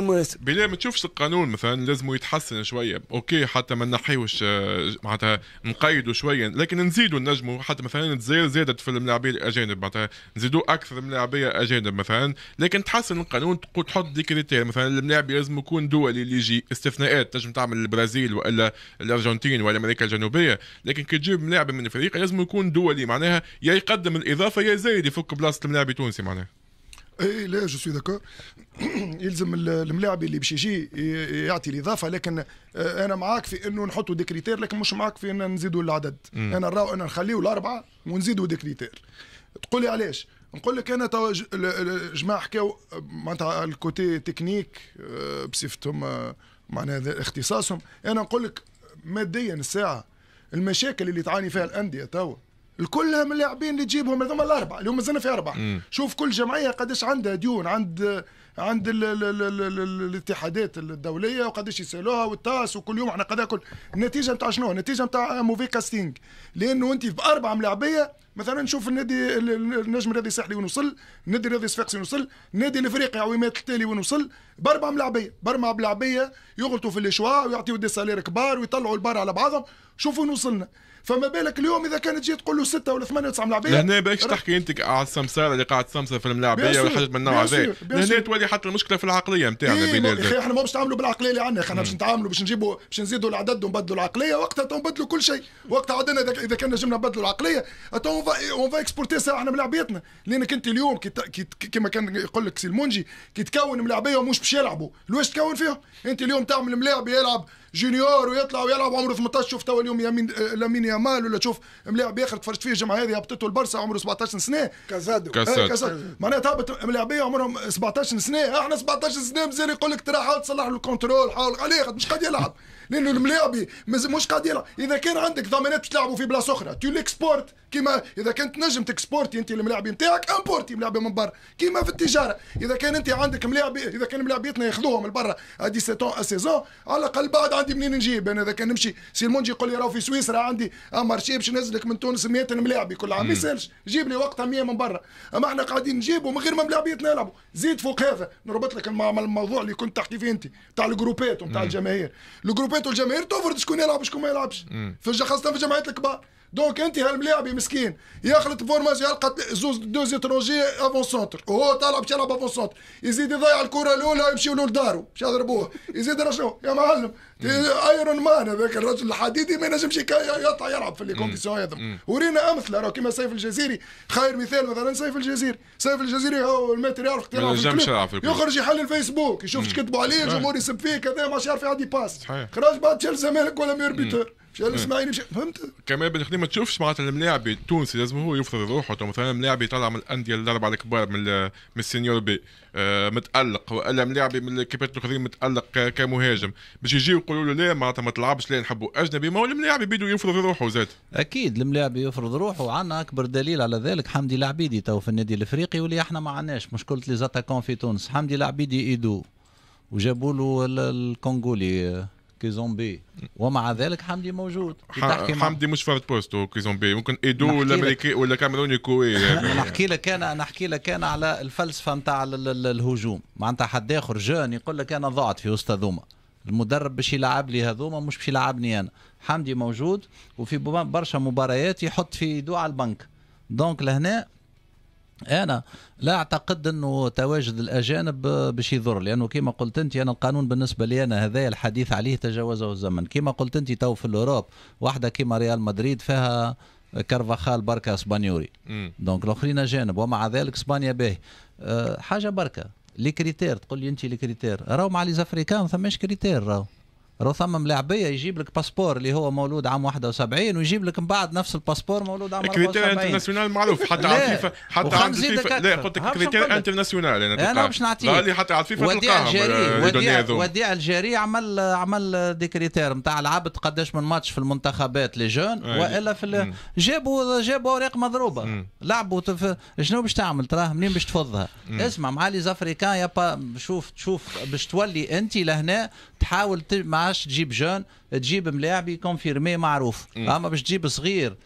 المناسب بلا ما تشوفش القانون مثلا لازم يتحسن شويه اوكي حتى ما نحيوش آه، معناتها نقيدوا شويه لكن نزيدوا نجموا حتى مثلا تزيد زادت في الملاعبيه الاجانب معناتها نزيدوا اكثر ملاعبيه اجانب مثلا لكن تحسن القانون تحط دي كريتير مثلا الملاعب لازم يكون دولي اللي يجي استثناءات تنجم تعمل البرازيل والا الارجنتين ولا امريكا الجنوبيه لكن كي تجيب ملاعب من الفريق لازم يكون دولي معناها يا يقدم الاضافه يا زايد يفك بلاصه الملاعب التونسي معناها اي لا جو سوي داكور يلزم الملاعب اللي باش يجي يعطي الاضافه لكن آه، انا معاك في انه نحطوا دي كريتير لكن مش معاك في ان نزيدوا العدد مم. انا نراو ان نخليو الاربعه ونزيدوا دي كريتير تقول لي علاش نقول لك انا تو جماعه حكاو معناتها الكوتي تكنيك آه، بصفتهم آه، معناها اختصاصهم انا نقول لك ماديا الساعه المشاكل اللي تعاني فيها الانديه توا كلهم اللاعبين اللي تجيبهم هذوما الاربعه اللي هما مازلنا في اربعه شوف كل جمعيه قداش عندها ديون عند عند ال ال ال الـ الاتحادات الدوليه وقداش يسالوها والتاس وكل يوم احنا قد كل النتيجه نتاع شنو النتيجه نتاع موفي كاستينج لانه انت باربعه ملاعبيه مثلا نشوف النادي النجم الرياضي الساحلي وين وصل النادي الرياضي الصفاقسي وين وصل النادي الافريقي عويمات التالي وين وصل باربعه ملاعبيه باربعه ملاعبيه يغلطوا في الاشواء ويعطيوا دي سالير كبار ويطلعوا البار على بعضهم شوفوا وين وصلنا فما بالك اليوم اذا كانت تجي تقول له سته ولا ثمانيه وتسعه ملاعبيه لهنا باش تحكي انت على السمساره اللي قاعد تسمسر في الملاعبيه وحاجه من النوع هذا لهنا تولي تولي حتى المشكله في العقليه نتاعنا إيه بلاد اخي احنا ما باش نتعاملوا بالعقليه اللي عندنا احنا باش نتعاملوا باش نجيبوا باش نزيدوا العدد ونبدلوا العقليه وقتها تو نبدلوا كل شيء وقتها عندنا اذا كان نجمنا نبدلوا العقليه تو اون فا اكسبورتي ساعه احنا من لعبيتنا لانك انت اليوم كما كان يقول لك سي المونجي كي تكون ملاعبيه ومش باش يلعبوا لواش تكون فيهم انت اليوم تعمل ملاعب يلعب جونيور ويطلع ويلعب عمره 18 شفت توا اليوم يمين آه، لامين يامال ولا تشوف ملاعب اخر تفرجت فيه الجمعه هذه هبطته البرسا عمره 17 سنه كازادو كازادو إيه، معناتها هبط ملاعبيه عمرهم 17 سنه احنا 17 سنه مازال يقول لك ترى حاول تصلح له الكنترول حاول عليه مش قاعد يلعب لانه الملاعبي مش قاعد يلعب اذا كان عندك ضمانات باش تلعبوا في بلاصه اخرى تو ليكسبورت كيما اذا كنت نجم تكسبورتي انت الملاعبي نتاعك امبورتي ملاعبي من برا كيما في التجاره اذا كان انت عندك ملاعبي اذا كان ملاعبيتنا ياخذوهم من لبرا سيتون سيزون على الاقل بعد عندي منين نجيب انا اذا كان نمشي سيلمون يقول لي راهو في سويسرا عندي امارشي باش نزلك من تونس 100 ملاعبي كل عام ما يسالش جيب لي وقتها 100 من برا اما احنا قاعدين نجيبوا من غير ما ملاعبيات نلعبوا زيد فوق هذا نربط لك الموضوع اللي كنت تحكي فيه انت تاع الجروبات وتاع الجماهير الجروبات والجماهير تفرض شكون يلعب وشكون ما يلعبش خاصه في الجمعيات الكبار دونك انت هالملاعب مسكين يخلط فورماسيون يلقى زوز دوز اترونجي افون سونتر وهو طالع باش يلعب افون سونتر يزيد يضيع الكره الاولى يمشيوا له لداره باش يضربوه يزيد رشوه يا معلم ايرون مان هذاك الرجل الحديدي ما ينجمش يطلع يلعب في لي كونديسيون هذم ورينا امثله راه كيما سيف الجزيري خير مثال مثلا سيف الجزيري سيف الجزيري هو الماتريال يلعب في يخرج يحل الفيسبوك يشوف ايش كتبوا عليه الجمهور يسب فيه كذا ما يعرف يعدي باس خرج بعد تشيل زمالك ولا ميربيتور مش الاسماعيلي مش فهمت كمان خليل ما تشوفش معناتها الملاعب التونسي لازم هو يفرض روحه مثلا ملاعب طالع من الانديه الاربعه الكبار من من السينيور بي آه، متالق والا ملاعب من الكبات الاخرين متالق كمهاجم باش يجي يقولوا له لا معناتها ما تلعبش لا نحبوا اجنبي ما هو الملاعب يبدو يفرض روحه زاد اكيد الملاعب يفرض روحه وعندنا اكبر دليل على ذلك حمدي العبيدي تو في النادي الافريقي واللي احنا ما عندناش مشكله لي زاتاكون في تونس حمدي العبيدي ايدو وجابوا له الكونغولي كيزومبي ومع ذلك حمدي موجود تحكي حمدي مش فرد بوستو كيزومبي ممكن ايدو ولا امريكي ولا كاميروني كوي يعني. نحكي لك انا نحكي لك انا على الفلسفه نتاع الهجوم معناتها حد اخر جون يقول لك انا ضعت في وسط هذوما المدرب باش يلعب لي هذوما مش باش يلعبني انا حمدي موجود وفي برشا مباريات يحط في يدو على البنك دونك لهنا انا لا اعتقد انه تواجد الاجانب باش يضر لانه كما قلت انت انا القانون بالنسبه لي انا هذا الحديث عليه تجاوزه الزمن كما قلت انت تو في الاوروب واحده كيما ريال مدريد فيها كارفاخال بركه اسبانيوري دونك الاخرين اجانب ومع ذلك اسبانيا به أه، حاجه بركه لي كريتير تقول لي انت لي كريتير راهو مع لي زافريكان ثماش كريتير راهو راه ثم ملاعبيه يجيب لك باسبور اللي هو مولود عام 71 ويجيب لك من بعد نفس الباسبور مولود عام 74 كريتير انترناسيونال معروف حتى على الفيفا حتى على الفيفا لا قلت لك كريتير انترناسيونال انا انا باش نعطيك اللي حتى على الفيفا وديع الجيري وديع, وديع عمل عمل دي كريتير نتاع لعبت قداش من ماتش في المنتخبات لي جون والا في جابوا جابوا اوراق مضروبه لعبوا شنو باش تعمل تراه منين باش تفضها اسمع مع لي زافريكان يا شوف تشوف باش تولي انت لهنا تحاول مع تجيب جون تجيب ملاعبي كونفيرمي معروف اما باش تجيب صغير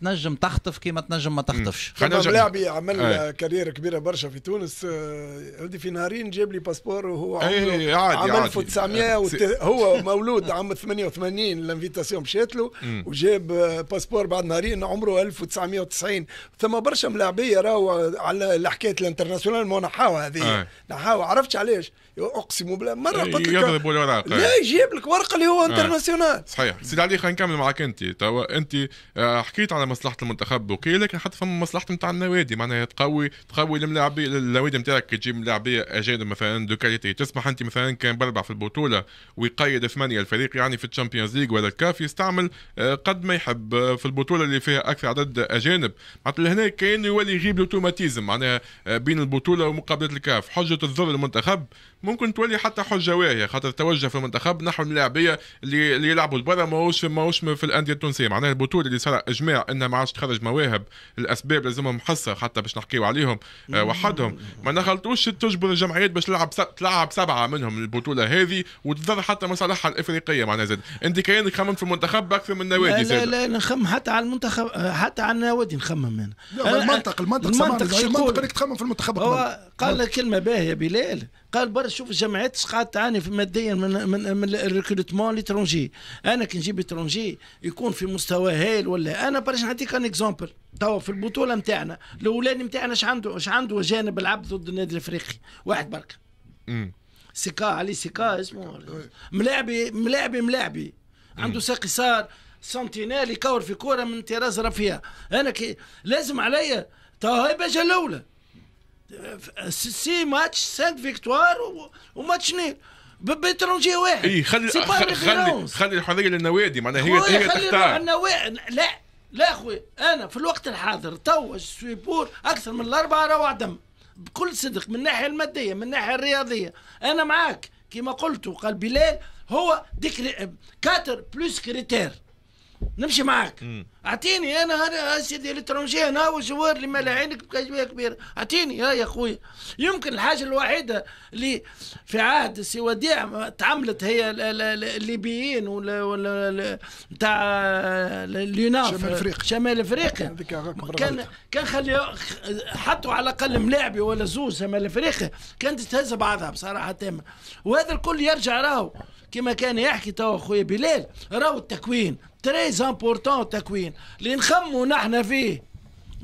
تنجم تخطف كيما تنجم ما تخطفش خلينا لاعبي عمل آه. كارير كبيره برشا في تونس آه، عندي في نهارين جاب لي باسبور وهو إيه، عمره عام 1900 آه، وت... هو مولود عام 88 الانفيتاسيون مشات له وجاب آه، باسبور بعد نهارين عمره 1990 ثم برشا ملاعبيه راهو على حكايه الانترناسيونال مو نحاو هذه نحاو عرفتش علاش اقسم بالله مره قلت لك يضرب الوراق لا يجيب لك ورقه اللي هو انترناسيونال صحيح سيدي علي خلينا نكمل معك انت انت حكيت على مصلحه المنتخب وكي لكن حتى فما مصلحه نتاع النوادي معناها تقوي تقوي الملاعبين النوادي نتاعك تجيب ملاعبيه اجانب مثلا دو كاليتي تسمح انت مثلا كان بربع في البطوله ويقيد ثمانيه الفريق يعني في الشامبيونز ليج ولا الكاف يستعمل آه، قد ما يحب آه، في البطوله اللي فيها اكثر عدد اجانب معناتها هنا كان يولي يغيب الاوتوماتيزم معناها آه، بين البطوله ومقابله الكاف حجه الضر المنتخب ممكن تولي حتى حجه واهيه خاطر توجه في المنتخب نحو الملاعبيه اللي, اللي يلعبوا لبرا ماهوش ماهوش في الانديه التونسيه معناها البطوله اللي صار اجماع ان منها ما عادش تخرج مواهب الاسباب لازمهم حصه حتى باش نحكيو عليهم آه، وحدهم ما نخلطوش تجبر الجمعيات باش تلعب تلعب سبعه منهم البطوله هذه وتضر حتى مصالحها الافريقيه معناها زاد انت كانك تخمم في المنتخب اكثر من النوادي زاد لا لا لا نخمم حتى على المنتخب حتى على النوادي نخمم انا لا المنطق المنطق المنطق المنطق انك تخمم في المنتخب هو قال لك كلمه باهيه بلال قال برا شوف الجامعات ايش قاعد تعاني ماديا من من من الريكروتمون ليترونجي انا كي نجيب اترونجي يكون في مستوى هايل ولا انا برا نعطيك ان اكزومبل توا في البطوله نتاعنا الاولاد نتاعنا اش عنده اش عنده جانب لعب ضد النادي الافريقي واحد برك سيكا علي سيكا اسمه ملاعبي ملاعبي ملاعبي عنده ساقي صار سنتينال يكور في كوره من طراز رفيع انا كي لازم عليا توا هاي باجا الاولى سي ماتش سانت فيكتوار وماتش نيل بيترونجي واحد اي خلي خلي خلي الحريه للنوادي معناها هي هي تختار النوادي لا لا اخوي انا في الوقت الحاضر تو سويبور اكثر من الاربعه روع دم بكل صدق من الناحيه الماديه من الناحيه الرياضيه انا معاك كما قلت قال بلال هو ديك كاتر بلوس كريتير نمشي معاك م. اعطيني انا هذا سيدي الترونجي انا وجوار اللي مال عينك بكميه كبيره اعطيني يا يا خويا يمكن الحاجه الوحيده اللي في عهد سي وديع تعملت هي الليبيين ولا ولا نتاع اليونان شمال افريقيا شمال افريقيا كان كان خلي حطوا على الاقل ملاعبي ولا زوز شمال افريقيا كانت تهز بعضها بصراحه تامه وهذا الكل يرجع راهو كما كان يحكي توا خويا بلال راهو التكوين تري امبورتون التكوين سنين لنخموا نحن فيه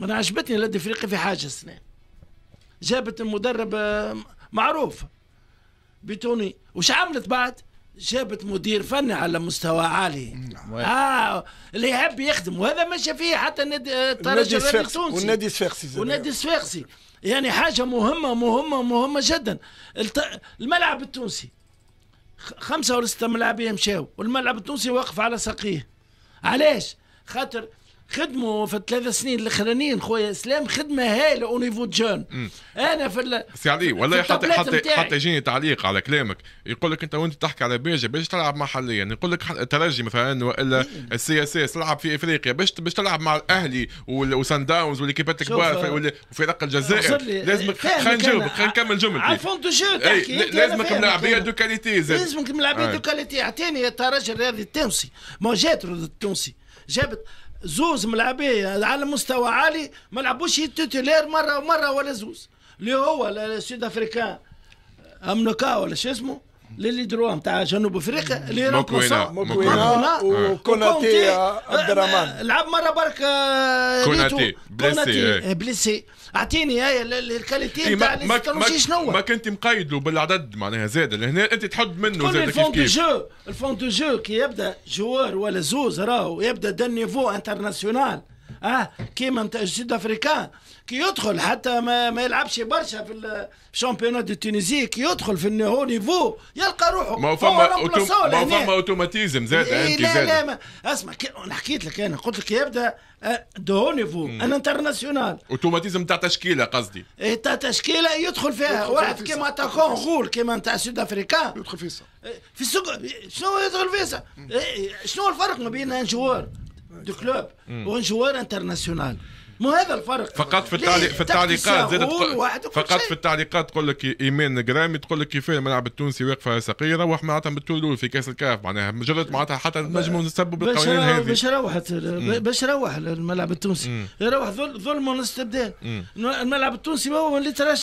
انا عجبتني ولاد افريقيا في حاجه السنه جابت المدرب آه، معروف بتوني وش عملت بعد جابت مدير فني على مستوى عالي نعم. اه اللي يحب يخدم وهذا مشى فيه حتى النادي الترجي آه، التونسي والنادي الصفاقسي والنادي الصفاقسي يعني حاجه مهمه مهمه مهمه جدا الملعب التونسي خمسه ولا سته ملاعبيه مشاو والملعب التونسي واقف على ساقيه علاش خاطر خدموا في الثلاث سنين الاخرانيين خويا اسلام خدمه هايله او نيفو جون انا في ال... سي علي والله حتى حتى حتى يجيني تعليق على كلامك يقول لك انت وانت تحكي على بيرجا باش تلعب محليا يعني يقول لك ترجي مثلا والا السي اس اس تلعب في افريقيا باش باش تلعب مع الاهلي وسان داونز والكيبات الكبار وفرق الجزائر لازمك خلينا نجاوبك خلينا نكمل جملتي على دو جو تحكي لازمك ملاعبيه آه. دو كاليتي لازمك ملاعبيه دو كاليتي اعطيني الترجي الرياضي التونسي ما جات التونسي جابت زوز ملعبيه على مستوى عالي ما لعبوش تيتولير مره ومره ولا زوز اللي هو السود افريكان امنوكا ولا شو اسمه للي دروا نتاع جنوب افريقيا اللي موكوينا موكوينا آه. وكوناتي عبد الرحمن لعب مره برك آه، كوناتي بليسي إيه. إيه، بليسي اعطيني هاي آه، الكاليتي تاع إيه، ما شنو ما كنت مقيد له بالعدد معناها زاد لهنا انت تحد منه زاد الفون دو جو الفون دو جو كي يبدا جوار ولا زوز راهو يبدا دنيفو انترناسيونال اه كيما نتاع السود افريكان كي يدخل حتى ما, ما يلعبش برشا في الشامبيونات دو تونيزي كي يدخل في النهو نيفو يلقى روحه ما هو فما أوتوم... ما فما اوتوماتيزم زاد إيه، انت زاد. لا ما... اسمع كي... انا حكيت لك انا قلت لك يبدا آه، دو نيفو ان انترناسيونال اوتوماتيزم تاع تشكيله قصدي إيه تاع تشكيله يدخل فيها واحد كيما تاكون غول كيما نتاع سود افريكان يدخل فيسا إيه، في السوق شنو يدخل فيسا إيه، شنو الفرق ما بين ان جوار دو كلوب وان جوار انترناسيونال مو هذا الفرق فقط في التعليق في التعليقات زادت فقط في التعليقات تقول لك ايمان جرامي تقول لك كيف الملعب التونسي واقفه صغيره واحنا معناتها بالتولول في كاس الكاف معناها مجرد معناتها حتى نجموا نسبوا بالقوانين هذه باش روحت باش روح الملعب التونسي يروح ظلم والاستبدال الملعب التونسي هو اللي ترشح